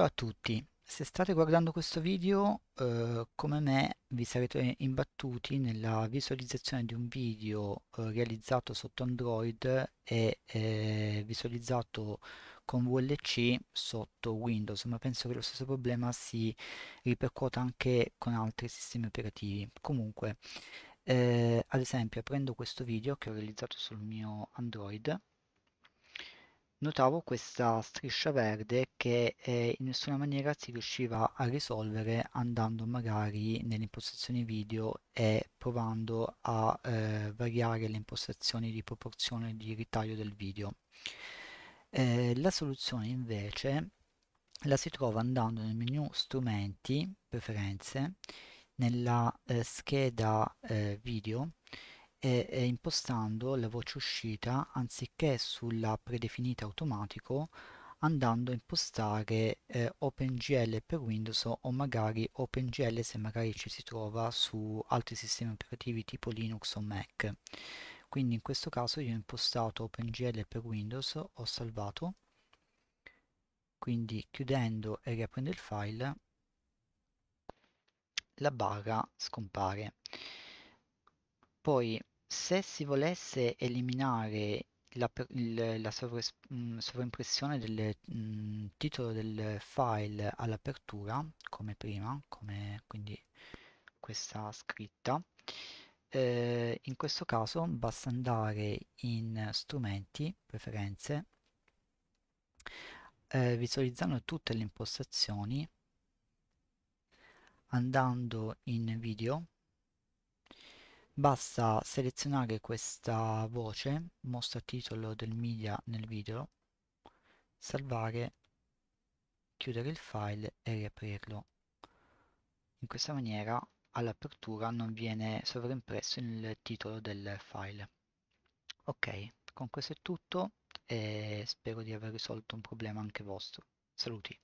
Ciao a tutti, se state guardando questo video, eh, come me, vi sarete imbattuti nella visualizzazione di un video eh, realizzato sotto Android e eh, visualizzato con VLC sotto Windows, ma penso che lo stesso problema si ripercuota anche con altri sistemi operativi. Comunque, eh, ad esempio, prendo questo video che ho realizzato sul mio Android notavo questa striscia verde che eh, in nessuna maniera si riusciva a risolvere andando magari nelle impostazioni video e provando a eh, variare le impostazioni di proporzione di ritaglio del video. Eh, la soluzione invece la si trova andando nel menu strumenti, preferenze, nella eh, scheda eh, video e, e impostando la voce uscita anziché sulla predefinita automatico andando a impostare eh, OpenGL per Windows o magari OpenGL se magari ci si trova su altri sistemi operativi tipo Linux o Mac. Quindi in questo caso io ho impostato OpenGL per Windows, ho salvato, quindi chiudendo e riaprendo il file la barra scompare. Poi se si volesse eliminare la, il, la sovres, mh, mm, sovraimpressione del mh, mm, titolo del file all'apertura, come prima, come quindi questa scritta, eh, in questo caso basta andare in strumenti, preferenze, eh, visualizzando tutte le impostazioni, andando in video, basta selezionare questa voce, mostra titolo del media nel video, salvare, chiudere il file e riaprirlo. In questa maniera all'apertura non viene sovraimpresso il titolo del file. Ok, con questo è tutto e spero di aver risolto un problema anche vostro. Saluti!